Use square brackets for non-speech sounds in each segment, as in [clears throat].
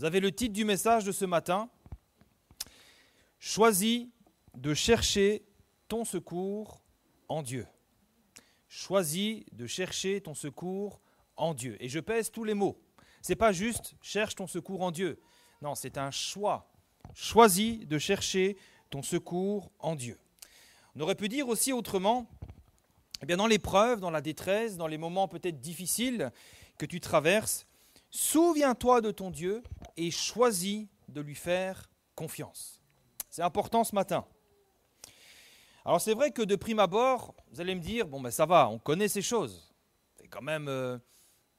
Vous avez le titre du message de ce matin. Choisis de chercher ton secours en Dieu. Choisis de chercher ton secours en Dieu. Et je pèse tous les mots. C'est pas juste cherche ton secours en Dieu. Non, c'est un choix. Choisis de chercher ton secours en Dieu. On aurait pu dire aussi autrement, eh bien dans l'épreuve, dans la détresse, dans les moments peut-être difficiles que tu traverses, souviens-toi de ton Dieu et choisi de lui faire confiance. C'est important ce matin. Alors c'est vrai que de prime abord, vous allez me dire, bon ben ça va, on connaît ces choses. C'est quand même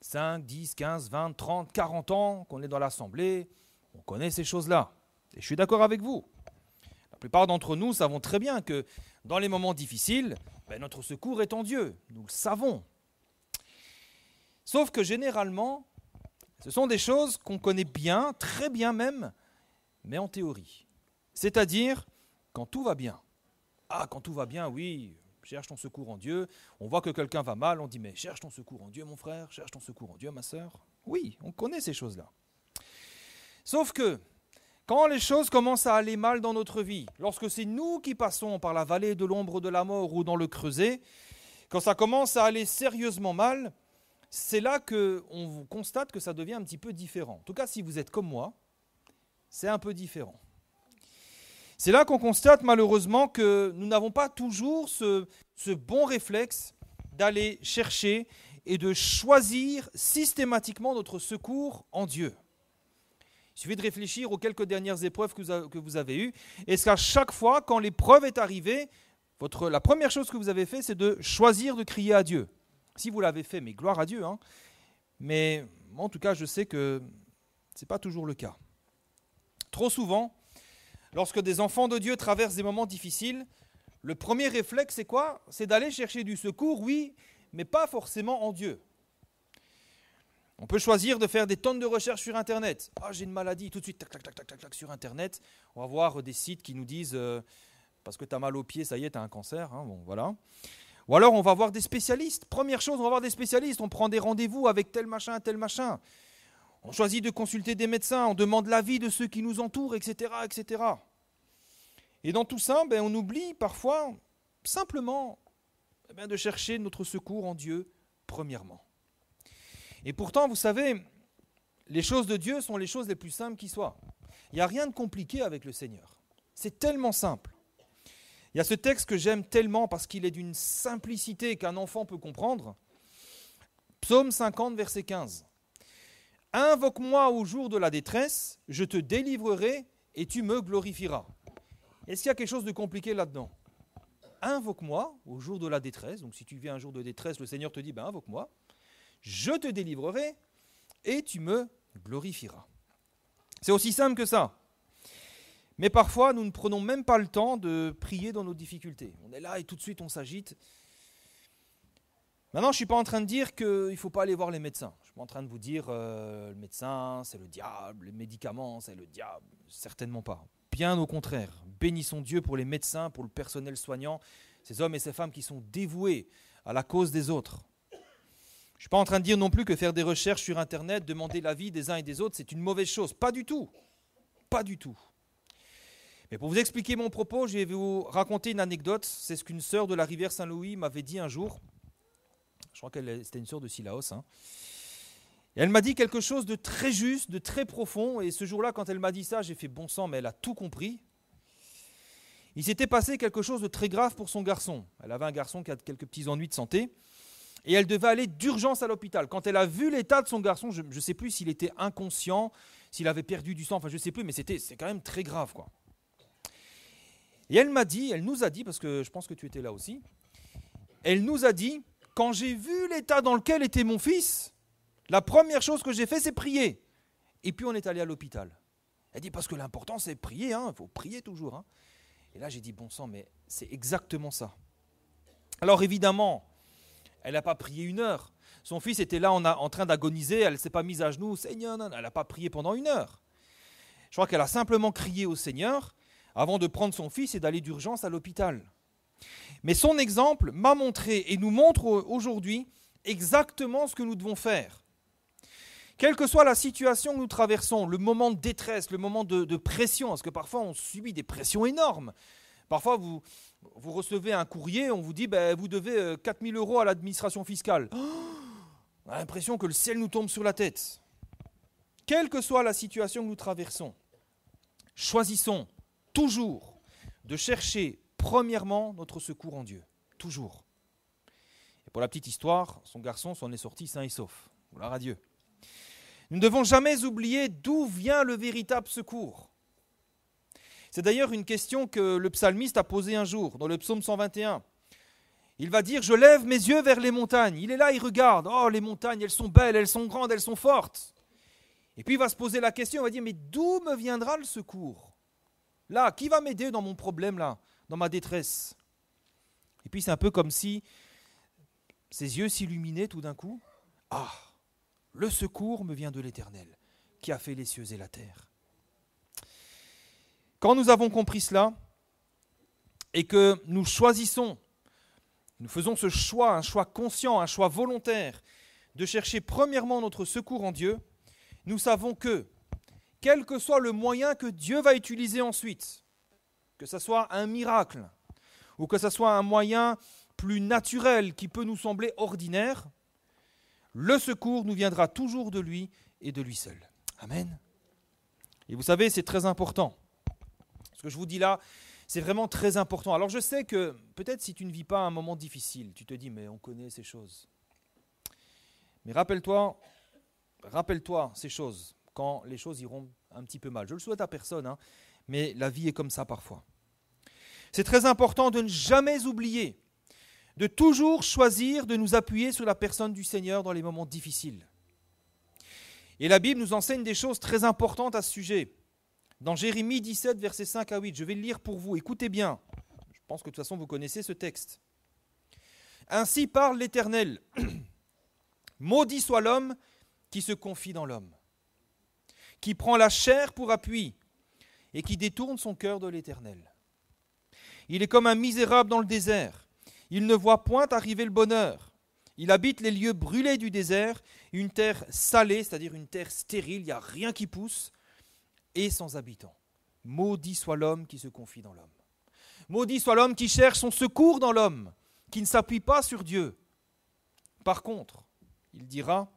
5, 10, 15, 20, 30, 40 ans qu'on est dans l'Assemblée, on connaît ces choses-là. Et je suis d'accord avec vous. La plupart d'entre nous savons très bien que dans les moments difficiles, ben, notre secours est en Dieu. Nous le savons. Sauf que généralement, ce sont des choses qu'on connaît bien, très bien même, mais en théorie. C'est-à-dire quand tout va bien. Ah, quand tout va bien, oui, cherche ton secours en Dieu. On voit que quelqu'un va mal, on dit mais cherche ton secours en Dieu, mon frère, cherche ton secours en Dieu, ma sœur. Oui, on connaît ces choses-là. Sauf que quand les choses commencent à aller mal dans notre vie, lorsque c'est nous qui passons par la vallée de l'ombre de la mort ou dans le creuset, quand ça commence à aller sérieusement mal, c'est là qu'on constate que ça devient un petit peu différent. En tout cas, si vous êtes comme moi, c'est un peu différent. C'est là qu'on constate malheureusement que nous n'avons pas toujours ce, bon réflexe d'aller chercher et de choisir systématiquement notre secours en Dieu. Il suffit de réfléchir aux quelques dernières épreuves que vous avez eues. Est-ce qu'à chaque fois, quand l'épreuve est arrivée, la première chose que vous avez fait, c'est de choisir de crier à Dieu si vous l'avez fait, mais gloire à Dieu. Hein. Mais en tout cas, je sais que ce n'est pas toujours le cas. Trop souvent, lorsque des enfants de Dieu traversent des moments difficiles, le premier réflexe, c'est quoi C'est d'aller chercher du secours, oui, mais pas forcément en Dieu. On peut choisir de faire des tonnes de recherches sur Internet. Ah, j'ai une maladie, tout de suite, tac, tac, tac, tac, tac, sur Internet. On va voir des sites qui nous disent, euh, parce que tu as mal au pied, ça y est, tu as un cancer. Hein, bon, voilà. Ou alors on va voir des spécialistes. Première chose, on va voir des spécialistes. On prend des rendez-vous avec tel machin, tel machin. On choisit de consulter des médecins. On demande l'avis de ceux qui nous entourent, etc., etc. Et dans tout ça, ben, on oublie parfois simplement eh ben, de chercher notre secours en Dieu, premièrement. Et pourtant, vous savez, les choses de Dieu sont les choses les plus simples qui soient. Il n'y a rien de compliqué avec le Seigneur. C'est tellement simple. Il y a ce texte que j'aime tellement parce qu'il est d'une simplicité qu'un enfant peut comprendre. Psaume 50, verset 15. Invoque-moi au jour de la détresse, je te délivrerai et tu me glorifieras. Est-ce qu'il y a quelque chose de compliqué là-dedans Invoque-moi au jour de la détresse. Donc si tu vis un jour de détresse, le Seigneur te dit, ben invoque-moi. Je te délivrerai et tu me glorifieras. C'est aussi simple que ça. Mais parfois, nous ne prenons même pas le temps de prier dans nos difficultés. On est là et tout de suite, on s'agite. Maintenant, je ne suis pas en train de dire qu'il ne faut pas aller voir les médecins. Je ne suis pas en train de vous dire que euh, le médecin, c'est le diable, les médicaments, c'est le diable. Certainement pas. Bien au contraire. Bénissons Dieu pour les médecins, pour le personnel soignant, ces hommes et ces femmes qui sont dévoués à la cause des autres. Je ne suis pas en train de dire non plus que faire des recherches sur Internet, demander l'avis des uns et des autres, c'est une mauvaise chose. Pas du tout. Pas du tout. Et pour vous expliquer mon propos, je vais vous raconter une anecdote. C'est ce qu'une sœur de la rivière Saint-Louis m'avait dit un jour. Je crois qu'elle c'était une sœur de Sillaos. Hein. elle m'a dit quelque chose de très juste, de très profond. Et ce jour-là, quand elle m'a dit ça, j'ai fait bon sang, mais elle a tout compris. Il s'était passé quelque chose de très grave pour son garçon. Elle avait un garçon qui a quelques petits ennuis de santé. Et elle devait aller d'urgence à l'hôpital. Quand elle a vu l'état de son garçon, je ne sais plus s'il était inconscient, s'il avait perdu du sang, enfin je ne sais plus, mais c'était c'est quand même très grave. quoi. Et elle m'a dit, elle nous a dit, parce que je pense que tu étais là aussi, elle nous a dit, quand j'ai vu l'état dans lequel était mon fils, la première chose que j'ai fait, c'est prier. Et puis on est allé à l'hôpital. Elle dit, parce que l'important, c'est prier, hein. il faut prier toujours. Hein. Et là, j'ai dit, bon sang, mais c'est exactement ça. Alors évidemment, elle n'a pas prié une heure. Son fils était là en, en train d'agoniser, elle ne s'est pas mise à genoux, Seigneur, non, non. elle n'a pas prié pendant une heure. Je crois qu'elle a simplement crié au Seigneur, avant de prendre son fils et d'aller d'urgence à l'hôpital. Mais son exemple m'a montré et nous montre aujourd'hui exactement ce que nous devons faire. Quelle que soit la situation que nous traversons, le moment de détresse, le moment de, pression, parce que parfois on subit des pressions énormes. Parfois vous, recevez un courrier, on vous dit ben, vous devez 4000 euh, euros à l'administration fiscale. [gasps] on a l'impression que le ciel nous tombe sur la tête. Quelle que soit la situation que nous traversons, choisissons toujours de chercher premièrement notre secours en Dieu. Toujours. Et pour la petite histoire, son garçon s'en est sorti sain et sauf. Voilà, à Nous ne devons jamais oublier d'où vient le véritable secours. C'est d'ailleurs une question que le psalmiste a posée un jour dans le psaume 121. Il va dire Je lève mes yeux vers les montagnes. Il est là, il regarde. Oh, les montagnes, elles sont belles, elles sont grandes, elles sont fortes. Et puis il va se poser la question il va dire Mais d'où me viendra le secours Là, qui va m'aider dans mon problème, là, dans ma détresse Et puis c'est un peu comme si ses yeux s'illuminaient tout d'un coup. Ah, le secours me vient de l'Éternel, qui a fait les cieux et la terre. Quand nous avons compris cela, et que nous choisissons, nous faisons ce choix, un choix conscient, un choix volontaire, de chercher premièrement notre secours en Dieu, nous savons que quel que soit le moyen que Dieu va utiliser ensuite, que ce soit un miracle ou que ce soit un moyen plus naturel qui peut nous sembler ordinaire, le secours nous viendra toujours de lui et de lui seul. Amen. Et vous savez, c'est très important. Ce que je vous dis là, c'est vraiment très important. Alors je sais que peut-être si tu ne vis pas un moment difficile, tu te dis, mais on connaît ces choses. Mais rappelle-toi, rappelle-toi ces choses les choses iront un petit peu mal. Je le souhaite à personne, hein, mais la vie est comme ça parfois. C'est très important de ne jamais oublier, de toujours choisir de nous appuyer sur la personne du Seigneur dans les moments difficiles. Et la Bible nous enseigne des choses très importantes à ce sujet. Dans Jérémie 17, versets 5 à 8, je vais le lire pour vous. Écoutez bien. Je pense que de toute façon, vous connaissez ce texte. Ainsi parle l'Éternel. [clears throat] Maudit soit l'homme qui se confie dans l'homme qui prend la chair pour appui et qui détourne son cœur de l'Éternel. Il est comme un misérable dans le désert. Il ne voit point arriver le bonheur. Il habite les lieux brûlés du désert, une terre salée, c'est-à-dire une terre stérile, il n'y a rien qui pousse, et sans habitants. Maudit soit l'homme qui se confie dans l'homme. Maudit soit l'homme qui cherche son secours dans l'homme, qui ne s'appuie pas sur Dieu. Par contre, il dira,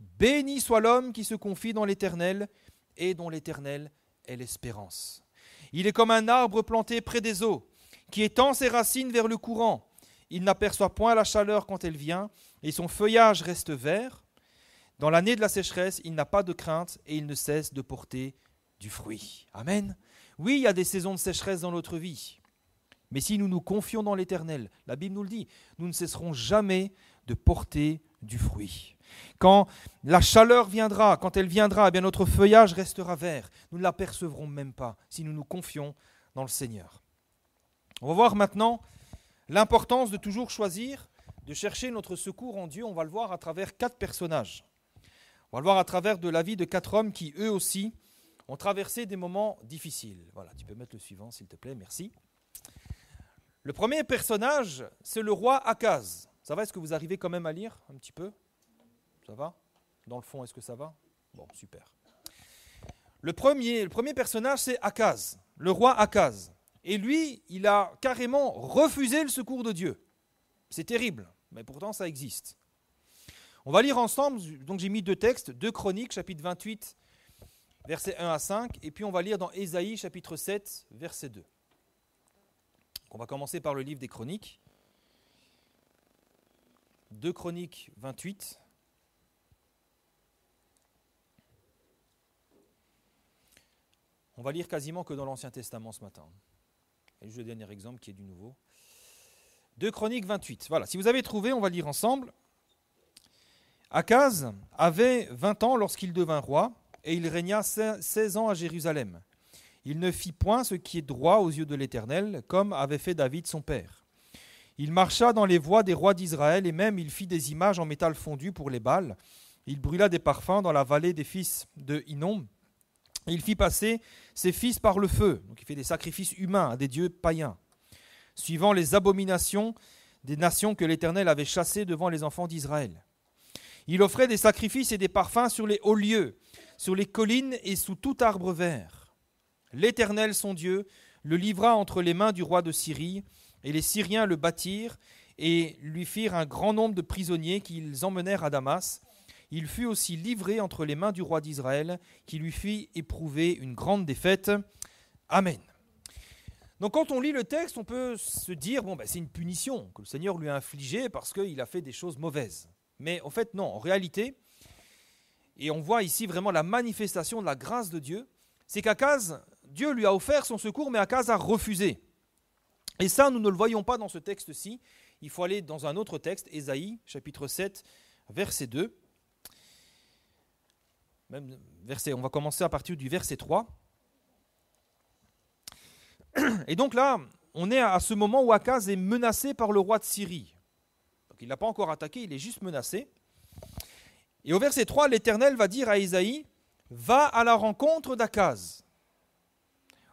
Béni soit l'homme qui se confie dans l'Éternel et dont l'Éternel est l'espérance. Il est comme un arbre planté près des eaux, qui étend ses racines vers le courant. Il n'aperçoit point la chaleur quand elle vient, et son feuillage reste vert. Dans l'année de la sécheresse, il n'a pas de crainte, et il ne cesse de porter du fruit. Amen. Oui, il y a des saisons de sécheresse dans notre vie. Mais si nous nous confions dans l'Éternel, la Bible nous le dit, nous ne cesserons jamais de porter du fruit. Quand la chaleur viendra, quand elle viendra, eh bien notre feuillage restera vert. Nous ne l'apercevrons même pas si nous nous confions dans le Seigneur. On va voir maintenant l'importance de toujours choisir, de chercher notre secours en Dieu. On va le voir à travers quatre personnages. On va le voir à travers de la vie de quatre hommes qui, eux aussi, ont traversé des moments difficiles. Voilà, tu peux mettre le suivant, s'il te plaît, merci. Le premier personnage, c'est le roi Akaz. Ça va, est-ce que vous arrivez quand même à lire un petit peu ça va Dans le fond, est-ce que ça va Bon, super. Le premier, le premier personnage, c'est Akaz, le roi Akaz. Et lui, il a carrément refusé le secours de Dieu. C'est terrible, mais pourtant ça existe. On va lire ensemble, donc j'ai mis deux textes, deux chroniques, chapitre 28, versets 1 à 5, et puis on va lire dans Ésaïe, chapitre 7, verset 2. On va commencer par le livre des chroniques. Deux Chroniques 28, On va lire quasiment que dans l'Ancien Testament ce matin. Et juste le dernier exemple qui est du Nouveau. Deux Chroniques 28. Voilà, si vous avez trouvé, on va lire ensemble. Akaz avait 20 ans lorsqu'il devint roi, et il régna 16 ans à Jérusalem. Il ne fit point ce qui est droit aux yeux de l'Éternel, comme avait fait David son père. Il marcha dans les voies des rois d'Israël, et même il fit des images en métal fondu pour les balles. Il brûla des parfums dans la vallée des fils de Hinnom, il fit passer ses fils par le feu. Donc il fait des sacrifices humains à des dieux païens, suivant les abominations des nations que l'Éternel avait chassées devant les enfants d'Israël. Il offrait des sacrifices et des parfums sur les hauts lieux, sur les collines et sous tout arbre vert. L'Éternel, son Dieu, le livra entre les mains du roi de Syrie, et les Syriens le bâtirent et lui firent un grand nombre de prisonniers qu'ils emmenèrent à Damas il fut aussi livré entre les mains du roi d'Israël, qui lui fit éprouver une grande défaite. Amen. Donc quand on lit le texte, on peut se dire, bon, ben, c'est une punition que le Seigneur lui a infligée parce qu'il a fait des choses mauvaises. Mais en fait, non, en réalité, et on voit ici vraiment la manifestation de la grâce de Dieu, c'est qu'Akaz, Dieu lui a offert son secours, mais Akaz a refusé. Et ça, nous ne le voyons pas dans ce texte-ci. Il faut aller dans un autre texte, Ésaïe, chapitre 7, verset 2 même verset. On va commencer à partir du verset 3. Et donc là, on est à ce moment où Akaz est menacé par le roi de Syrie. Donc il l'a pas encore attaqué, il est juste menacé. Et au verset 3, l'Éternel va dire à Isaïe, va à la rencontre d'Akaz.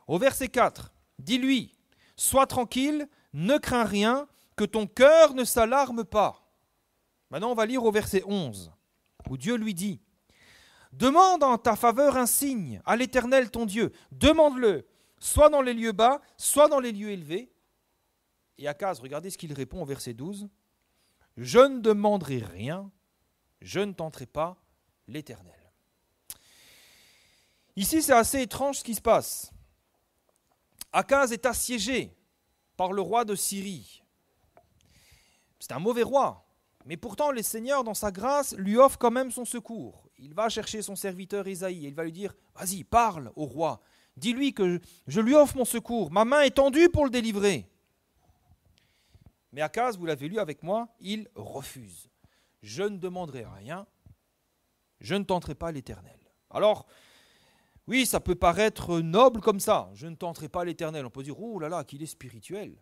Au verset 4, dis-lui, sois tranquille, ne crains rien, que ton cœur ne s'alarme pas. Maintenant, on va lire au verset 11, où Dieu lui dit, Demande en ta faveur un signe à l'Éternel ton Dieu. Demande-le, soit dans les lieux bas, soit dans les lieux élevés. Et Akaz, regardez ce qu'il répond au verset 12. Je ne demanderai rien, je ne tenterai pas l'Éternel. Ici, c'est assez étrange ce qui se passe. Akaz est assiégé par le roi de Syrie. C'est un mauvais roi, mais pourtant les seigneurs, dans sa grâce, lui offrent quand même son secours il va chercher son serviteur Isaïe, et il va lui dire, vas-y, parle au roi, dis-lui que je lui offre mon secours, ma main est tendue pour le délivrer. Mais Akaz, vous l'avez lu avec moi, il refuse. Je ne demanderai rien, je ne tenterai pas l'Éternel. Alors, oui, ça peut paraître noble comme ça, je ne tenterai pas l'Éternel. On peut dire, oh là là, qu'il est spirituel.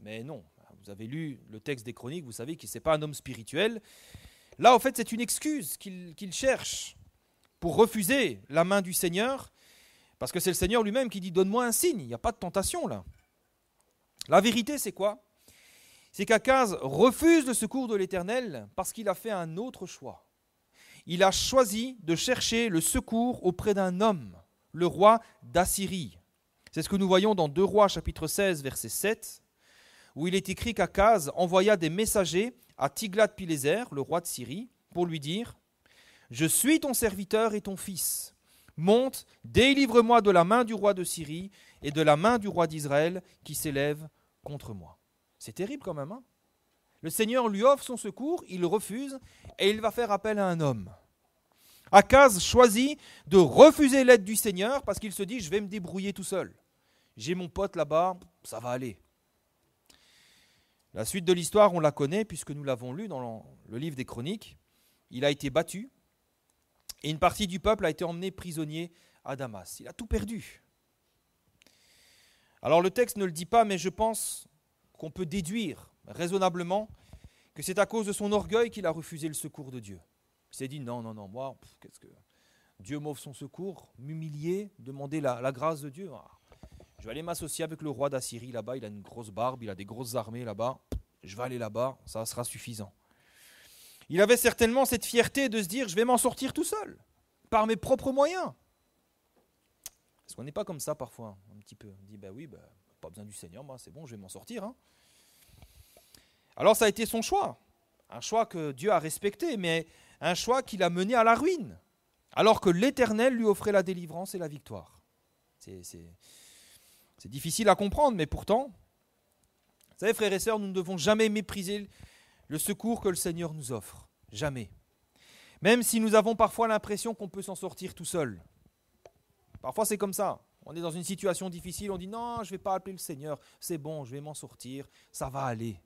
Mais non, vous avez lu le texte des chroniques, vous savez qu'il n'est pas un homme spirituel. Là, en fait, c'est une excuse qu'il cherche pour refuser la main du Seigneur, parce que c'est le Seigneur lui-même qui dit Donne-moi un signe, il n'y a pas de tentation là. La vérité, c'est quoi C'est qu'Akaz refuse le secours de l'Éternel parce qu'il a fait un autre choix. Il a choisi de chercher le secours auprès d'un homme, le roi d'Assyrie. C'est ce que nous voyons dans 2 Rois chapitre 16 verset 7, où il est écrit qu'Akaz envoya des messagers à tiglath pileser le roi de Syrie, pour lui dire Je suis ton serviteur et ton fils. Monte, délivre-moi de la main du roi de Syrie et de la main du roi d'Israël qui s'élève contre moi. C'est terrible quand même. Hein. le Seigneur lui offre son secours, il refuse et il va faire appel à un homme. Akaz choisit de refuser l'aide du Seigneur parce qu'il se dit Je vais me débrouiller tout seul. J'ai mon pote là-bas, ça va aller. La suite de l'histoire, on la connaît puisque nous l'avons lu dans le livre des Chroniques. Il a été battu et une partie du peuple a été emmenée prisonnier à Damas. Il a tout perdu. Alors le texte ne le dit pas, mais je pense qu'on peut déduire raisonnablement que c'est à cause de son orgueil qu'il a refusé le secours de Dieu. Il s'est dit non, non, non, moi, qu'est-ce que Dieu m'offre son secours, m'humilier, demander la, grâce de Dieu. Ah, je vais aller m'associer avec le roi d'Assyrie là-bas. Il a une grosse barbe, il a des grosses armées là-bas. Je vais aller là-bas, ça sera suffisant. Il avait certainement cette fierté de se dire je vais m'en sortir tout seul, par mes propres moyens. Parce qu'on n'est pas comme ça parfois, un petit peu On dit ben oui, ben, pas besoin du Seigneur, moi c'est bon, je vais m'en sortir. Hein. Alors ça a été son choix, un choix que Dieu a respecté, mais un choix qui l'a mené à la ruine, alors que l'Éternel lui offrait la délivrance et la victoire. C'est c'est difficile à comprendre, mais pourtant, vous savez, frères et sœurs, nous ne devons jamais mépriser le secours que le Seigneur nous offre. Jamais. Même si nous avons parfois l'impression qu'on peut s'en sortir tout seul. Parfois, c'est comme ça. On est dans une situation difficile, on dit non, je ne vais pas appeler le Seigneur, c'est bon, je vais m'en sortir, ça va aller.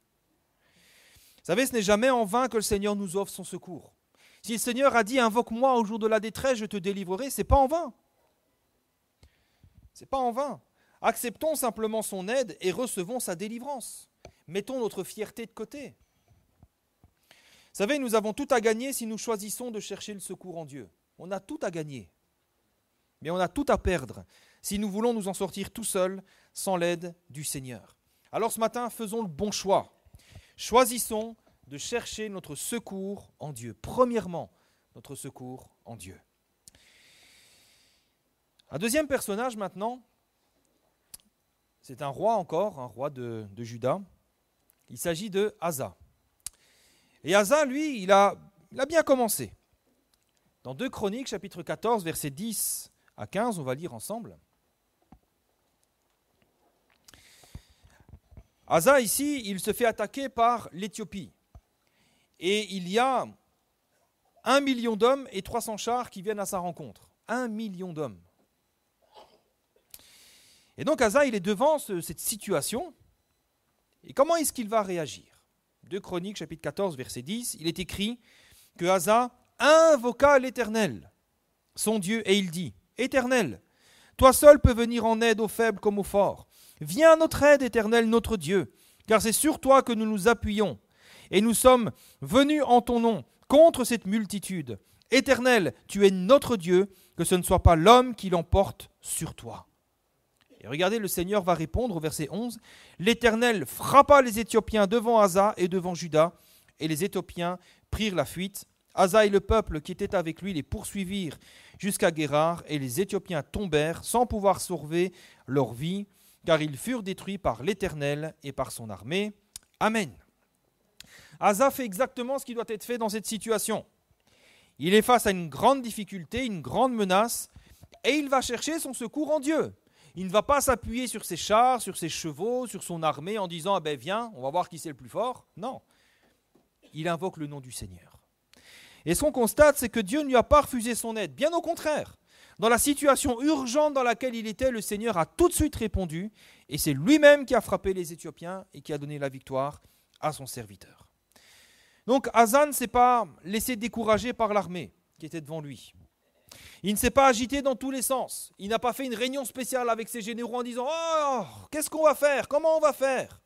Vous savez, ce n'est jamais en vain que le Seigneur nous offre son secours. Si le Seigneur a dit invoque-moi au jour de la détresse, je te délivrerai, c'est pas en vain. Ce n'est pas en vain. Acceptons simplement son aide et recevons sa délivrance. Mettons notre fierté de côté. Vous savez, nous avons tout à gagner si nous choisissons de chercher le secours en Dieu. On a tout à gagner. Mais on a tout à perdre si nous voulons nous en sortir tout seuls sans l'aide du Seigneur. Alors ce matin, faisons le bon choix. Choisissons de chercher notre secours en Dieu. Premièrement, notre secours en Dieu. Un deuxième personnage maintenant, c'est un roi encore, un roi de, Juda. Il s'agit de Asa. Et Asa, lui, il a, bien commencé. Dans deux Chroniques, chapitre 14, versets 10 à 15, on va lire ensemble. Asa, ici, il se fait attaquer par l'Éthiopie. Et il y a un million d'hommes et 300 chars qui viennent à sa rencontre. Un million d'hommes. Et donc Asa, il est devant cette situation. Et comment est-ce qu'il va réagir Deux Chroniques, chapitre 14, verset 10, il est écrit que Asa invoqua l'Éternel, son Dieu, et il dit, Éternel, toi seul peux venir en aide aux faibles comme aux forts. Viens à notre aide, Éternel, notre Dieu, car c'est sur toi que nous nous appuyons. Et nous sommes venus en ton nom contre cette multitude. Éternel, tu es notre Dieu, que ce ne soit pas l'homme qui l'emporte sur toi regardez, le Seigneur va répondre au verset 11. L'Éternel frappa les Éthiopiens devant Asa et devant Juda, et les Éthiopiens prirent la fuite. Asa et le peuple qui était avec lui les poursuivirent jusqu'à Guérard, et les Éthiopiens tombèrent sans pouvoir sauver leur vie, car ils furent détruits par l'Éternel et par son armée. Amen. Asa fait exactement ce qui doit être fait dans cette situation. Il est face à une grande difficulté, une grande menace, et il va chercher son secours en Dieu. Il ne va pas s'appuyer sur ses chars, sur ses chevaux, sur son armée en disant ah ben viens, on va voir qui c'est le plus fort. Non. Il invoque le nom du Seigneur. Et ce qu'on constate, c'est que Dieu ne lui a pas refusé son aide. Bien au contraire. Dans la situation urgente dans laquelle il était, le Seigneur a tout de suite répondu, et c'est lui-même qui a frappé les Éthiopiens et qui a donné la victoire à son serviteur. Donc Hazan ne s'est pas laissé décourager par l'armée qui était devant lui. Il ne s'est pas agité dans tous les sens. Il n'a pas fait une réunion spéciale avec ses généraux en disant Oh, qu'est-ce qu'on va faire Comment on va faire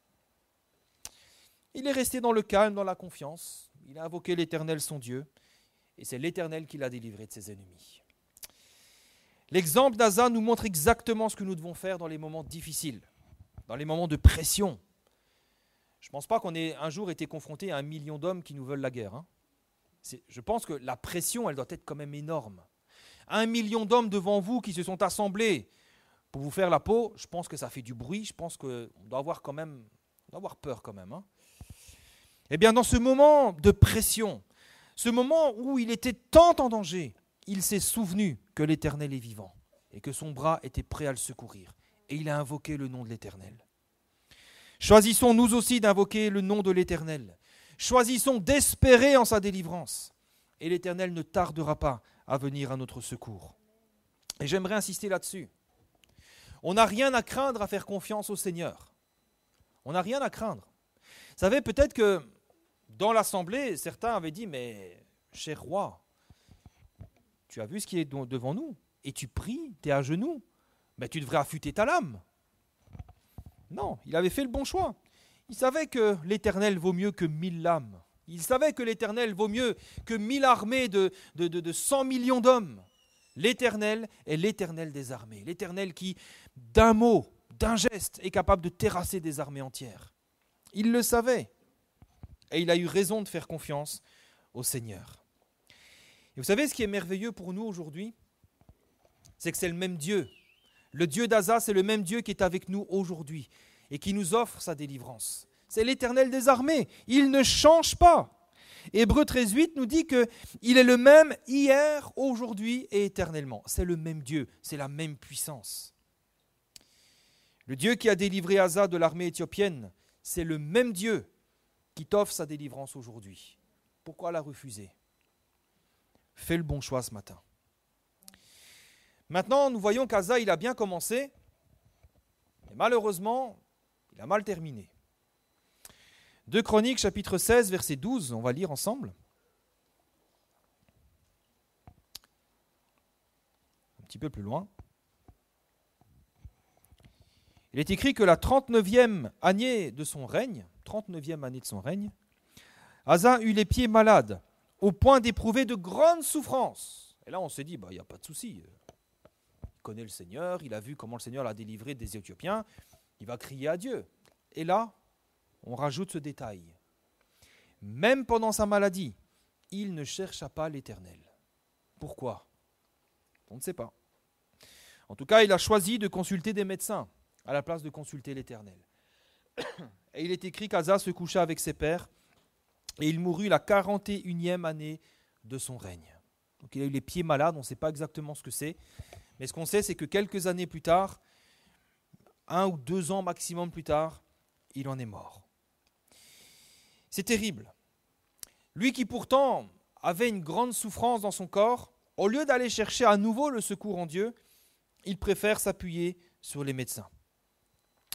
Il est resté dans le calme, dans la confiance. Il a invoqué l'Éternel, son Dieu. Et c'est l'Éternel qui l'a délivré de ses ennemis. L'exemple d'Aza nous montre exactement ce que nous devons faire dans les moments difficiles, dans les moments de pression. Je ne pense pas qu'on ait un jour été confronté à un million d'hommes qui nous veulent la guerre. Hein. Je pense que la pression, elle doit être quand même énorme. Un million d'hommes devant vous qui se sont assemblés pour vous faire la peau, je pense que ça fait du bruit, je pense qu'on doit avoir quand même, avoir peur quand même. Hein. Eh bien, dans ce moment de pression, ce moment où il était tant en danger, il s'est souvenu que l'Éternel est vivant et que son bras était prêt à le secourir. Et il a invoqué le nom de l'Éternel. Choisissons nous aussi d'invoquer le nom de l'Éternel. Choisissons d'espérer en sa délivrance. Et l'Éternel ne tardera pas à venir à notre secours. Et j'aimerais insister là-dessus. On n'a rien à craindre à faire confiance au Seigneur. On n'a rien à craindre. Vous savez, peut-être que dans l'assemblée, certains avaient dit, mais cher roi, tu as vu ce qui est devant nous, et tu pries, tu es à genoux, mais tu devrais affûter ta lame. Non, il avait fait le bon choix. Il savait que l'Éternel vaut mieux que mille lames. Il savait que l'Éternel vaut mieux que mille armées de, de, 100 millions d'hommes. L'Éternel est l'Éternel des armées, l'Éternel qui, d'un mot, d'un geste, est capable de terrasser des armées entières. Il le savait, et il a eu raison de faire confiance au Seigneur. Et vous savez ce qui est merveilleux pour nous aujourd'hui C'est que c'est le même Dieu. Le Dieu d'Aza, c'est le même Dieu qui est avec nous aujourd'hui et qui nous offre sa délivrance c'est l'Éternel des armées. Il ne change pas. Hébreu 13.8 nous dit que il est le même hier, aujourd'hui et éternellement. C'est le même Dieu, c'est la même puissance. Le Dieu qui a délivré Asa de l'armée éthiopienne, c'est le même Dieu qui t'offre sa délivrance aujourd'hui. Pourquoi la refuser Fais le bon choix ce matin. Maintenant, nous voyons qu'Aza, il a bien commencé, mais malheureusement, il a mal terminé. Deux Chroniques chapitre 16 verset 12, on va lire ensemble. Un petit peu plus loin. Il est écrit que la 39e année de son règne, 39e année de son règne, Asa eut les pieds malades, au point d'éprouver de grandes souffrances. Et là, on s'est dit, il bah, n'y a pas de souci. Il connaît le Seigneur, il a vu comment le Seigneur l'a délivré des Éthiopiens, il va crier à Dieu. Et là, on rajoute ce détail. Même pendant sa maladie, il ne chercha pas l'Éternel. Pourquoi On ne sait pas. En tout cas, il a choisi de consulter des médecins à la place de consulter l'Éternel. [coughs] Et il est écrit qu'Aza se coucha avec ses pères et il mourut la 41e année de son règne. Donc il a eu les pieds malades, on ne sait pas exactement ce que c'est. Mais ce qu'on sait, c'est que quelques années plus tard, un ou deux ans maximum plus tard, il en est mort. C'est terrible. Lui qui pourtant avait une grande souffrance dans son corps, au lieu d'aller chercher à nouveau le secours en Dieu, il préfère s'appuyer sur les médecins.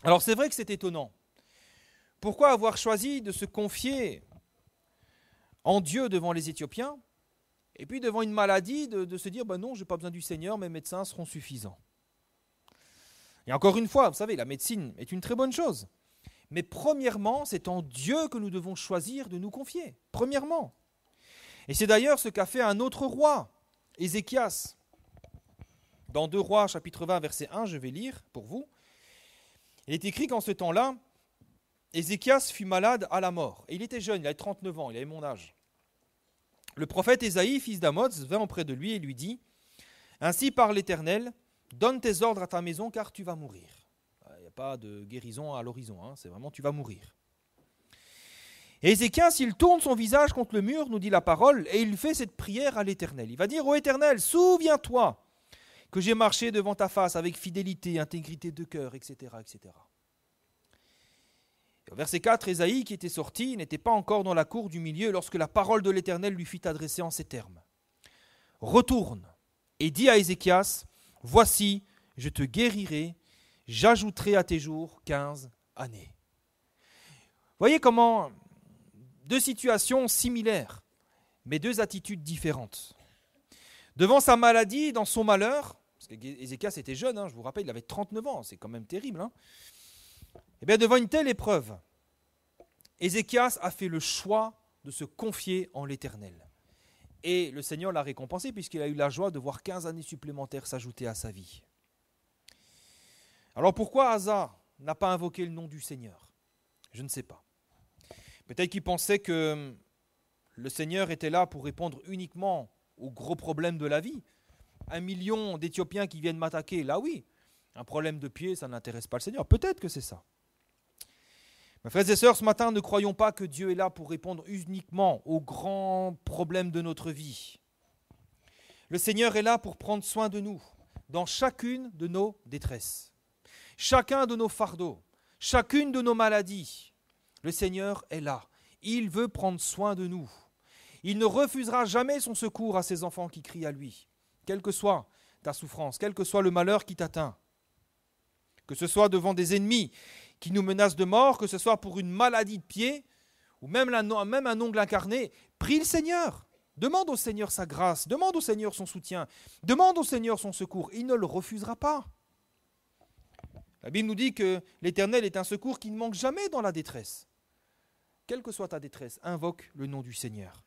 Alors c'est vrai que c'est étonnant. Pourquoi avoir choisi de se confier en Dieu devant les Éthiopiens et puis devant une maladie de, se dire ben non, je n'ai pas besoin du Seigneur, mes médecins seront suffisants. Et encore une fois, vous savez, la médecine est une très bonne chose. Mais premièrement, c'est en Dieu que nous devons choisir de nous confier. Premièrement. Et c'est d'ailleurs ce qu'a fait un autre roi, Ézéchias. Dans 2 Rois, chapitre 20, verset 1, je vais lire pour vous. Il est écrit qu'en ce temps-là, Ézéchias fut malade à la mort. Et il était jeune, il avait 39 ans, il avait mon âge. Le prophète Ésaïe, fils d'Amoz, vint auprès de lui et lui dit Ainsi parle l'Éternel, donne tes ordres à ta maison, car tu vas mourir pas de guérison à l'horizon, hein. c'est vraiment tu vas mourir. Et s'il tourne son visage contre le mur, nous dit la parole, et il fait cette prière à l'Éternel. Il va dire, au Éternel, souviens-toi que j'ai marché devant ta face avec fidélité, intégrité de cœur, etc. etc. au verset 4, Ésaïe, qui était sorti, n'était pas encore dans la cour du milieu lorsque la parole de l'Éternel lui fut adressée en ces termes. Retourne et dis à Ézéchias, voici, je te guérirai J'ajouterai à tes jours 15 années. Voyez comment deux situations similaires, mais deux attitudes différentes. Devant sa maladie, dans son malheur, parce qu'Ézéchias était jeune, hein, je vous rappelle, il avait 39 ans, c'est quand même terrible. Et hein. eh bien devant une telle épreuve, Ézéchias a fait le choix de se confier en l'Éternel. Et le Seigneur l'a récompensé puisqu'il a eu la joie de voir 15 années supplémentaires s'ajouter à sa vie. Alors pourquoi Asa n'a pas invoqué le nom du Seigneur Je ne sais pas. Peut-être qu'il pensait que le Seigneur était là pour répondre uniquement aux gros problèmes de la vie. Un million d'Éthiopiens qui viennent m'attaquer, là oui. Un problème de pied, ça n'intéresse pas le Seigneur. Peut-être que c'est ça. Mes frères et sœurs, ce matin, ne croyons pas que Dieu est là pour répondre uniquement aux grands problèmes de notre vie. Le Seigneur est là pour prendre soin de nous dans chacune de nos détresses chacun de nos fardeaux, chacune de nos maladies. Le Seigneur est là. Il veut prendre soin de nous. Il ne refusera jamais son secours à ses enfants qui crient à lui, quelle que soit ta souffrance, quel que soit le malheur qui t'atteint. Que ce soit devant des ennemis qui nous menacent de mort, que ce soit pour une maladie de pied, ou même, même un ongle incarné, prie le Seigneur. Demande au Seigneur sa grâce, demande au Seigneur son soutien, demande au Seigneur son secours. Il ne le refusera pas. La Bible nous dit que l'Éternel est un secours qui ne manque jamais dans la détresse. Quelle que soit ta détresse, invoque le nom du Seigneur.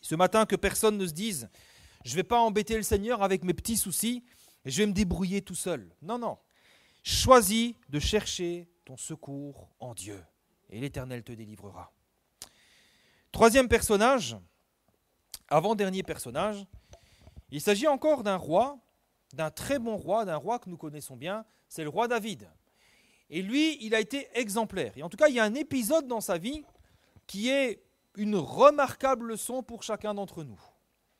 Ce matin, que personne ne se dise, je ne vais pas embêter le Seigneur avec mes petits soucis, et je vais me débrouiller tout seul. Non, non. Choisis de chercher ton secours en Dieu, et l'Éternel te délivrera. Troisième personnage, avant-dernier personnage, il s'agit encore d'un roi, d'un très bon roi, d'un roi que nous connaissons bien, c'est le roi David. Et lui, il a été exemplaire. Et en tout cas, il y a un épisode dans sa vie qui est une remarquable leçon pour chacun d'entre nous.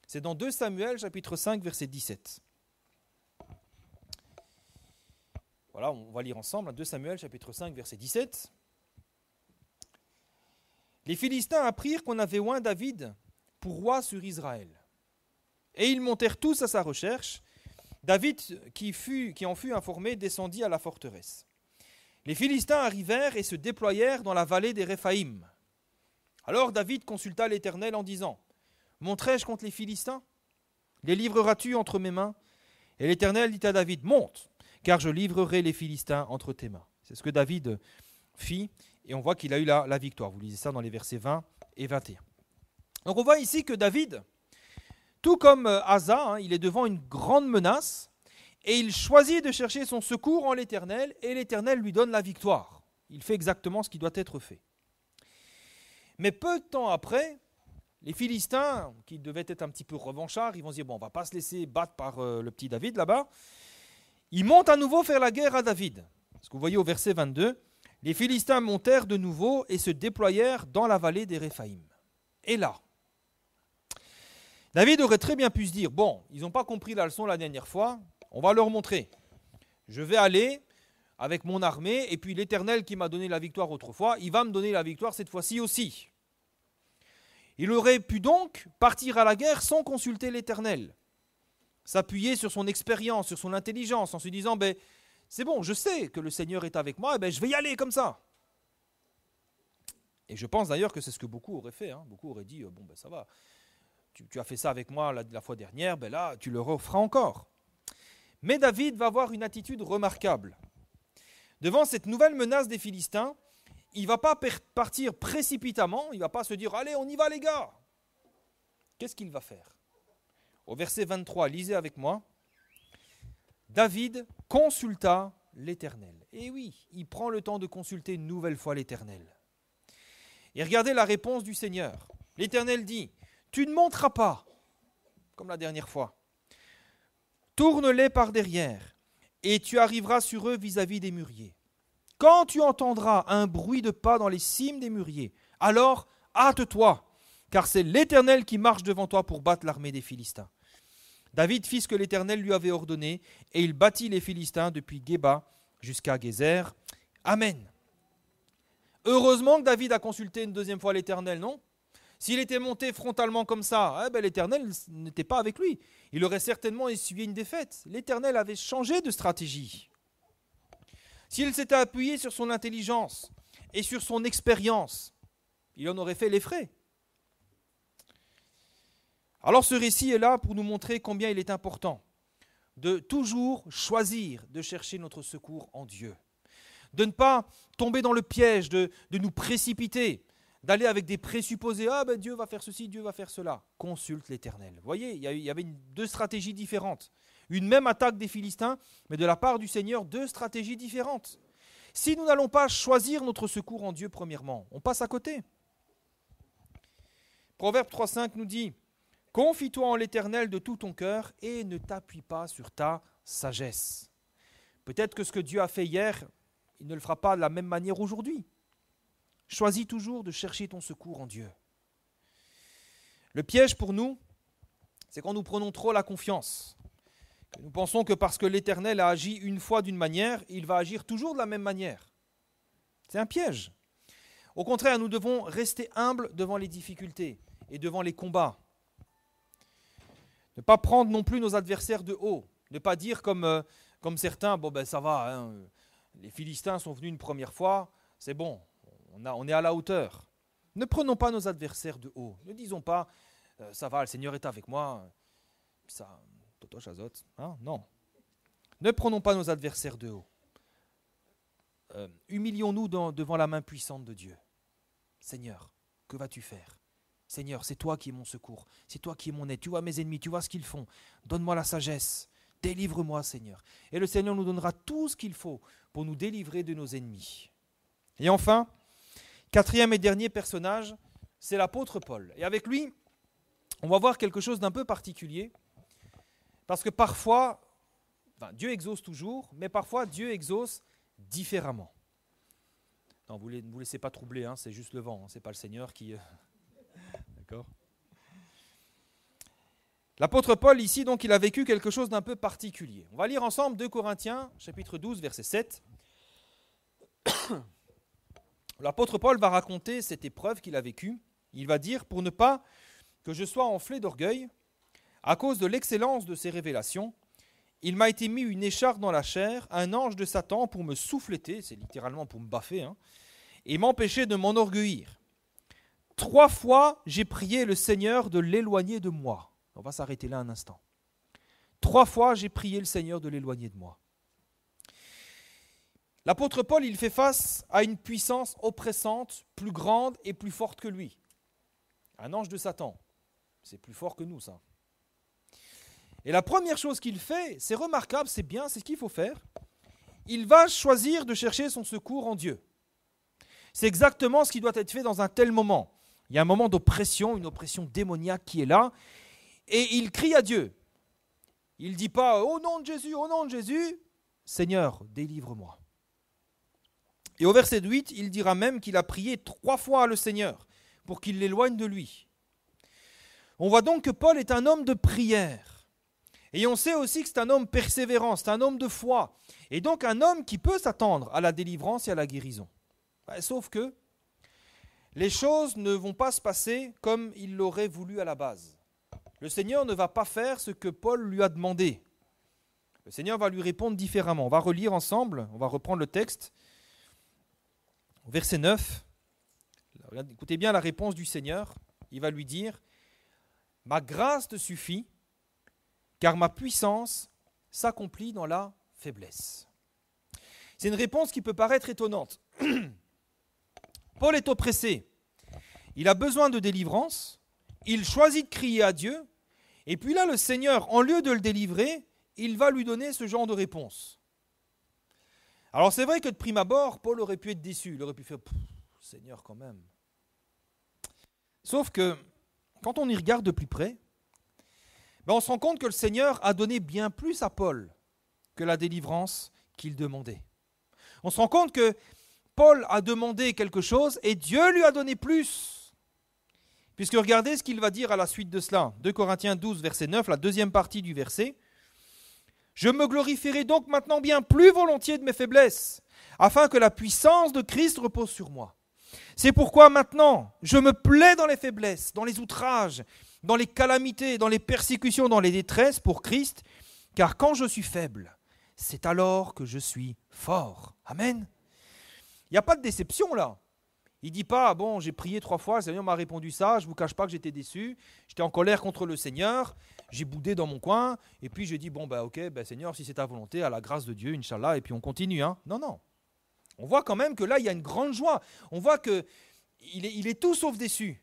C'est dans 2 Samuel chapitre 5 verset 17. Voilà, on va lire ensemble 2 hein, Samuel chapitre 5 verset 17. Les Philistins apprirent qu'on avait oint David pour roi sur Israël. Et ils montèrent tous à sa recherche David, qui, en fut informé, descendit à la forteresse. Les Philistins arrivèrent et se déployèrent dans la vallée des Réphaïm. Alors David consulta l'Éternel en disant Monterai-je contre les Philistins Les livreras-tu entre mes mains Et l'Éternel dit à David Monte, car je livrerai les Philistins entre tes mains. C'est ce que David fit, et on voit qu'il a eu la victoire. Vous lisez ça dans les versets 20 et 21. Donc on voit ici que David, tout comme euh, Asa, hein, il est devant une grande menace et il choisit de chercher son secours en l'Éternel et l'Éternel lui donne la victoire. Il fait exactement ce qui doit être fait. Mais peu de temps après, les Philistins, qui devaient être un petit peu revanchards, ils vont dire, bon, on va pas se laisser battre par euh, le petit David là-bas. Ils montent à nouveau faire la guerre à David. Ce que vous voyez au verset 22, les Philistins montèrent de nouveau et se déployèrent dans la vallée des Réphaïm. Et là, David aurait très bien pu se dire, bon, ils n'ont pas compris la leçon la dernière fois, on va leur montrer. Je vais aller avec mon armée, et puis l'Éternel qui m'a donné la victoire autrefois, il va me donner la victoire cette fois-ci aussi. Il aurait pu donc partir à la guerre sans consulter l'Éternel, s'appuyer sur son expérience, sur son intelligence, en se disant, ben, c'est bon, je sais que le Seigneur est avec moi, et ben, je vais y aller comme ça. Et je pense d'ailleurs que c'est ce que beaucoup auraient fait. Hein. Beaucoup auraient dit, euh, bon, ben ça va, tu, as fait ça avec moi la, la fois dernière, ben là, tu le referas encore. Mais David va avoir une attitude remarquable. Devant cette nouvelle menace des Philistins, il ne va pas partir précipitamment, il ne va pas se dire Allez, on y va, les gars Qu'est-ce qu'il va faire Au verset 23, lisez avec moi David consulta l'Éternel. Et eh oui, il prend le temps de consulter une nouvelle fois l'Éternel. Et regardez la réponse du Seigneur. L'Éternel dit tu ne monteras pas, comme la dernière fois. Tourne-les par derrière, et tu arriveras sur eux vis-à-vis des mûriers. Quand tu entendras un bruit de pas dans les cimes des mûriers, alors hâte-toi, car c'est l'Éternel qui marche devant toi pour battre l'armée des Philistins. David fit ce que l'Éternel lui avait ordonné, et il battit les Philistins depuis Geba jusqu'à Gézer. Amen. Heureusement que David a consulté une deuxième fois l'Éternel, non s'il était monté frontalement comme ça, eh ben, l'Éternel n'était pas avec lui. Il aurait certainement essuyé une défaite. L'Éternel avait changé de stratégie. S'il s'était appuyé sur son intelligence et sur son expérience, il en aurait fait les frais. Alors ce récit est là pour nous montrer combien il est important de toujours choisir de chercher notre secours en Dieu, de ne pas tomber dans le piège de, de nous précipiter, d'aller avec des présupposés, ah ben Dieu va faire ceci, Dieu va faire cela. Consulte l'Éternel. Vous voyez, il y avait deux stratégies différentes. Une même attaque des Philistins, mais de la part du Seigneur, deux stratégies différentes. Si nous n'allons pas choisir notre secours en Dieu, premièrement, on passe à côté. Proverbe 3.5 nous dit, Confie-toi en l'Éternel de tout ton cœur et ne t'appuie pas sur ta sagesse. Peut-être que ce que Dieu a fait hier, il ne le fera pas de la même manière aujourd'hui. Choisis toujours de chercher ton secours en Dieu. Le piège pour nous, c'est quand nous prenons trop la confiance. nous pensons que parce que l'Éternel a agi une fois d'une manière, il va agir toujours de la même manière. C'est un piège. Au contraire, nous devons rester humbles devant les difficultés et devant les combats. Ne pas prendre non plus nos adversaires de haut. Ne pas dire comme, euh, comme certains, bon ben ça va, hein, les Philistins sont venus une première fois, c'est bon, on, est à la hauteur. Ne prenons pas nos adversaires de haut. Ne disons pas, euh, ça va, le Seigneur est avec moi. Ça, Toto Chazotte, hein, non. Ne prenons pas nos adversaires de haut. Euh, humilions-nous devant la main puissante de Dieu. Seigneur, que vas-tu faire Seigneur, c'est toi qui es mon secours, c'est toi qui es mon aide. Tu vois mes ennemis, tu vois ce qu'ils font. Donne-moi la sagesse. Délivre-moi, Seigneur. Et le Seigneur nous donnera tout ce qu'il faut pour nous délivrer de nos ennemis. Et enfin, Quatrième et dernier personnage, c'est l'apôtre Paul. Et avec lui, on va voir quelque chose d'un peu particulier, parce que parfois, Dieu exauce toujours, mais parfois Dieu exauce différemment. vous ne vous laissez pas troubler, hein, c'est juste le vent, hein, ce n'est pas le Seigneur qui... Euh, [laughs] d'accord L'apôtre Paul, ici, donc, il a vécu quelque chose d'un peu particulier. On va lire ensemble 2 Corinthiens, chapitre 12, verset 7 l'apôtre Paul va raconter cette épreuve qu'il a vécue. Il va dire, pour ne pas que je sois enflé d'orgueil, à cause de l'excellence de ses révélations, il m'a été mis une écharpe dans la chair, un ange de Satan pour me souffléter, c'est littéralement pour me baffer, hein, et m'empêcher de m'enorgueillir. Trois fois j'ai prié le Seigneur de l'éloigner de moi. On va s'arrêter là un instant. Trois fois j'ai prié le Seigneur de l'éloigner de moi. L'apôtre Paul, il fait face à une puissance oppressante, plus grande et plus forte que lui. Un ange de Satan. C'est plus fort que nous, ça. Et la première chose qu'il fait, c'est remarquable, c'est bien, c'est ce qu'il faut faire. Il va choisir de chercher son secours en Dieu. C'est exactement ce qui doit être fait dans un tel moment. Il y a un moment d'oppression, une oppression démoniaque qui est là. Et il crie à Dieu. Il ne dit pas ⁇ Au nom de Jésus, au nom de Jésus, Seigneur, délivre-moi ⁇ et au verset 8, il dira même qu'il a prié trois fois le Seigneur pour qu'il l'éloigne de lui. On voit donc que Paul est un homme de prière. Et on sait aussi que c'est un homme persévérant, c'est un homme de foi. Et donc un homme qui peut s'attendre à la délivrance et à la guérison. Ben, sauf que les choses ne vont pas se passer comme il l'aurait voulu à la base. Le Seigneur ne va pas faire ce que Paul lui a demandé. Le Seigneur va lui répondre différemment. On va relire ensemble, on va reprendre le texte. Verset 9, écoutez bien la réponse du Seigneur. Il va lui dire, Ma grâce te suffit, car ma puissance s'accomplit dans la faiblesse. C'est une réponse qui peut paraître étonnante. [clears throat] Paul est oppressé. Il a besoin de délivrance. Il choisit de crier à Dieu. Et puis là, le Seigneur, en lieu de le délivrer, il va lui donner ce genre de réponse. Alors c'est vrai que de prime abord, Paul aurait pu être déçu, il aurait pu faire Seigneur quand même. Sauf que quand on y regarde de plus près, ben, on se rend compte que le Seigneur a donné bien plus à Paul que la délivrance qu'il demandait. On se rend compte que Paul a demandé quelque chose et Dieu lui a donné plus. Puisque regardez ce qu'il va dire à la suite de cela. 2 Corinthiens 12, verset 9, la deuxième partie du verset. Je me glorifierai donc maintenant bien plus volontiers de mes faiblesses, afin que la puissance de Christ repose sur moi. C'est pourquoi maintenant, je me plais dans les faiblesses, dans les outrages, dans les calamités, dans les persécutions, dans les détresses pour Christ, car quand je suis faible, c'est alors que je suis fort. Amen. Il n'y a pas de déception là. Il ne dit pas, bon, j'ai prié trois fois, le Seigneur m'a répondu ça, je ne vous cache pas que j'étais déçu, j'étais en colère contre le Seigneur, j'ai boudé dans mon coin, et puis j'ai dit, bon, bah ok, bah, Seigneur, si c'est ta volonté, à la grâce de Dieu, Inch'Allah, et puis on continue. Hein. Non, non. On voit quand même que là, il y a une grande joie. On voit que il est, tout sauf déçu.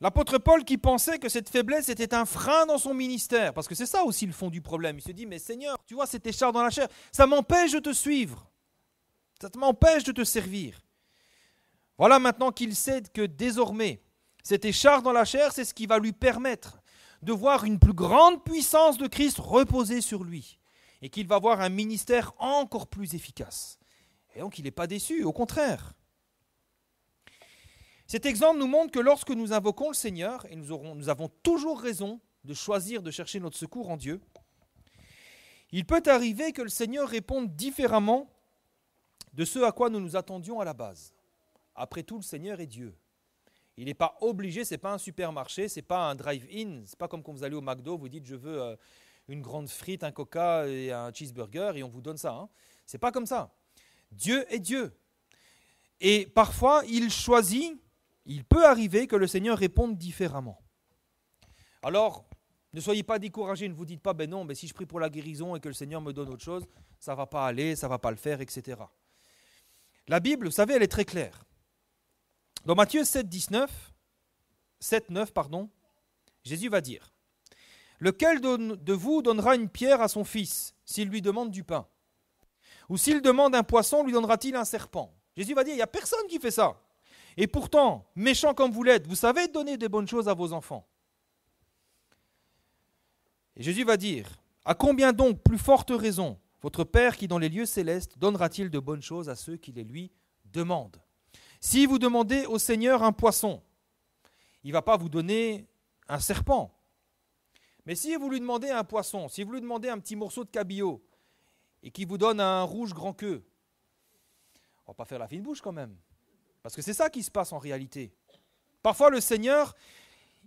L'apôtre Paul qui pensait que cette faiblesse était un frein dans son ministère, parce que c'est ça aussi le fond du problème. Il se dit, mais Seigneur, tu vois cet écharpe dans la chair, ça m'empêche de te suivre, ça m'empêche de te servir. Voilà maintenant qu'il sait que désormais, cet écharpe dans la chair, c'est ce qui va lui permettre de voir une plus grande puissance de Christ reposer sur lui et qu'il va voir un ministère encore plus efficace. Et donc il n'est pas déçu, au contraire. Cet exemple nous montre que lorsque nous invoquons le Seigneur, et nous, nous avons toujours raison de choisir de chercher notre secours en Dieu, il peut arriver que le Seigneur réponde différemment de ce à quoi nous nous attendions à la base. Après tout, le Seigneur est Dieu. Il n'est pas obligé, ce n'est pas un supermarché, ce n'est pas un drive-in. Ce n'est pas comme quand vous allez au McDo, vous dites je veux euh, une grande frite, un coca et un cheeseburger et on vous donne ça. Hein. Ce n'est pas comme ça. Dieu est Dieu. Et parfois, il choisit, il peut arriver que le Seigneur réponde différemment. Alors, ne soyez pas découragés, ne vous dites pas, ben non, mais ben si je prie pour la guérison et que le Seigneur me donne autre chose, ça ne va pas aller, ça va pas le faire, etc. La Bible, vous savez, elle est très claire. Dans Matthieu 7, 19, 7, 9, pardon, Jésus va dire Lequel de vous donnera une pierre à son fils s'il lui demande du pain Ou s'il demande un poisson, lui donnera-t-il un serpent Jésus va dire Il n'y a personne qui fait ça. Et pourtant, méchant comme vous l'êtes, vous savez donner des bonnes choses à vos enfants. Et Jésus va dire À combien donc plus forte raison votre Père qui dans les lieux célestes donnera-t-il de bonnes choses à ceux qui les lui demandent si vous demandez au Seigneur un poisson, il ne va pas vous donner un serpent. Mais si vous lui demandez un poisson, si vous lui demandez un petit morceau de cabillaud, et qu'il vous donne un rouge grand queue, on va pas faire la fine bouche quand même. Parce que c'est ça qui se passe en réalité. Parfois le Seigneur,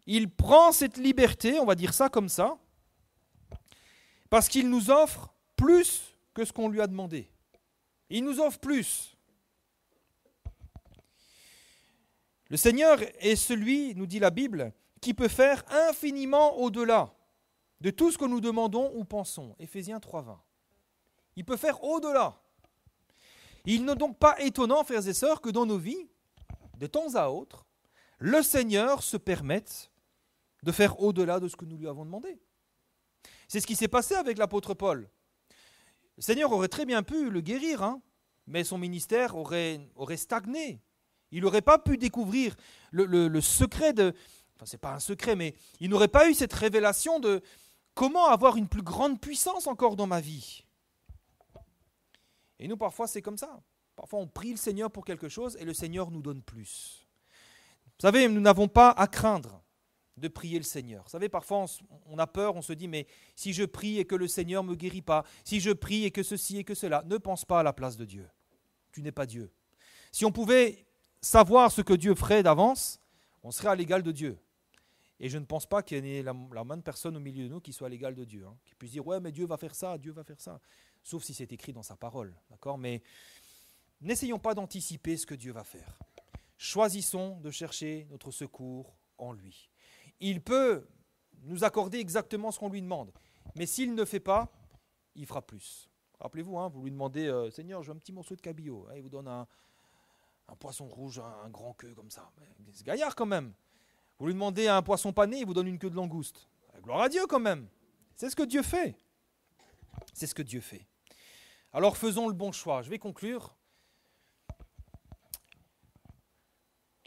il prend cette liberté, on va dire ça comme ça, parce qu'il nous offre plus que ce qu'on lui a demandé. Il nous offre plus. Le Seigneur est celui, nous dit la Bible, qui peut faire infiniment au-delà de tout ce que nous demandons ou pensons. Éphésiens 20. Il peut faire au-delà. Il n'est donc pas étonnant, frères et sœurs, que dans nos vies, de temps à autre, le Seigneur se permette de faire au-delà de ce que nous lui avons demandé. C'est ce qui s'est passé avec l'apôtre Paul. Le Seigneur aurait très bien pu le guérir, hein, mais son ministère aurait, aurait stagné. Il n'aurait pas pu découvrir le, secret de... Enfin, ce n'est pas un secret, mais il n'aurait pas eu cette révélation de comment avoir une plus grande puissance encore dans ma vie. Et nous, parfois, c'est comme ça. Parfois, on prie le Seigneur pour quelque chose et le Seigneur nous donne plus. Vous savez, nous n'avons pas à craindre de prier le Seigneur. Vous savez, parfois, on a peur, on se dit, mais si je prie et que le Seigneur ne me guérit pas, si je prie et que ceci et que cela, ne pense pas à la place de Dieu. Tu n'es pas Dieu. Si on pouvait savoir ce que Dieu ferait d'avance, on serait à l'égal de Dieu. Et je ne pense pas qu'il y ait la, même personne au milieu de nous qui soit à l'égal de Dieu, hein, qui puisse dire, ouais, mais Dieu va faire ça, Dieu va faire ça. Sauf si c'est écrit dans sa parole. D'accord Mais n'essayons pas d'anticiper ce que Dieu va faire. Choisissons de chercher notre secours en lui. Il peut nous accorder exactement ce qu'on lui demande. Mais s'il ne fait pas, il fera plus. Rappelez-vous, hein, vous lui demandez, euh, Seigneur, j'ai un petit morceau de cabillaud. il vous donne un, un poisson rouge, un, un grand queue comme ça. C'est gaillard quand même. Vous lui demandez à un poisson pané, il vous donne une queue de langouste. Eh, gloire à Dieu quand même. C'est ce que Dieu fait. C'est ce que Dieu fait. Alors faisons le bon choix. Je vais conclure.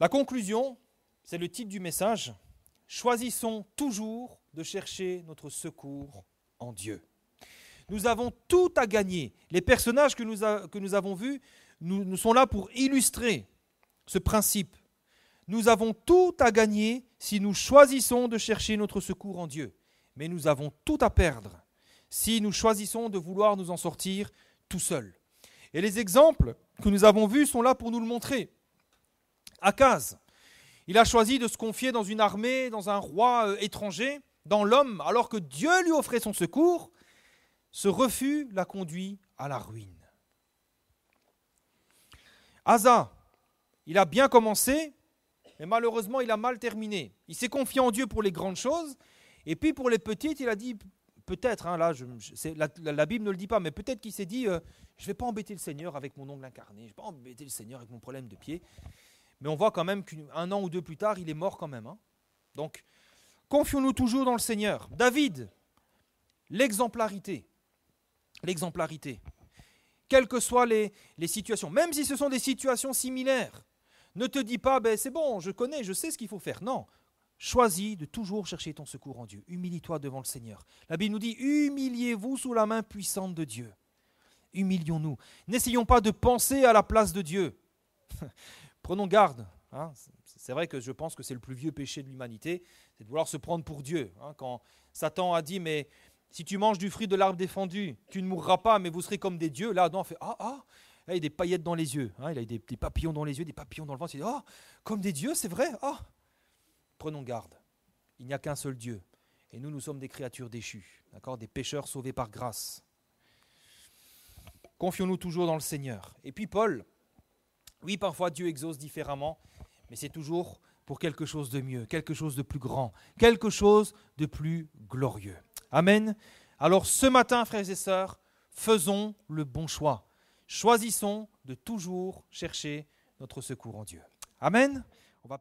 La conclusion, c'est le titre du message. Choisissons toujours de chercher notre secours en Dieu. Nous avons tout à gagner. Les personnages que nous avons vus nous, sommes là pour illustrer ce principe. Nous avons tout à gagner si nous choisissons de chercher notre secours en Dieu, mais nous avons tout à perdre si nous choisissons de vouloir nous en sortir tout seuls. Et les exemples que nous avons vus sont là pour nous le montrer. Akaz, il a choisi de se confier dans une armée, dans un roi euh, étranger, dans l'homme, alors que Dieu lui offrait son secours. Ce refus l'a conduit à la ruine. Asa, il a bien commencé, mais malheureusement, il a mal terminé. Il s'est confié en Dieu pour les grandes choses, et puis pour les petites, il a dit, peut-être, hein, la, Bible ne le dit pas, mais peut-être qu'il s'est dit, euh, je ne vais pas embêter le Seigneur avec mon ongle incarné, je ne vais pas embêter le Seigneur avec mon problème de pied. Mais on voit quand même qu'un an ou deux plus tard, il est mort quand même. Hein. Donc, confions-nous toujours dans le Seigneur. David, l'exemplarité. L'exemplarité quelles que soient les, situations, même si ce sont des situations similaires. Ne te dis pas, ben, c'est bon, je connais, je sais ce qu'il faut faire. Non, choisis de toujours chercher ton secours en Dieu. Humilie-toi devant le Seigneur. La Bible nous dit, humiliez-vous sous la main puissante de Dieu. Humilions-nous. N'essayons pas de penser à la place de Dieu. [laughs] Prenons garde. Hein. C'est vrai que je pense que c'est le plus vieux péché de l'humanité, c'est de vouloir se prendre pour Dieu. Hein, quand Satan a dit, mais si tu manges du fruit de l'arbre défendu, tu ne mourras pas, mais vous serez comme des dieux. Là, Adam fait Ah, ah il a des paillettes dans les yeux. Hein. il a des, papillons dans les yeux, des papillons dans le ventre. Il dit Ah, comme des dieux, c'est vrai Ah Prenons garde. Il n'y a qu'un seul Dieu. Et nous, nous sommes des créatures déchues, d'accord Des pécheurs sauvés par grâce. Confions-nous toujours dans le Seigneur. Et puis, Paul, oui, parfois Dieu exauce différemment, mais c'est toujours pour quelque chose de mieux, quelque chose de plus grand, quelque chose de plus glorieux. Amen. Alors ce matin, frères et sœurs, faisons le bon choix. Choisissons de toujours chercher notre secours en Dieu. Amen. On va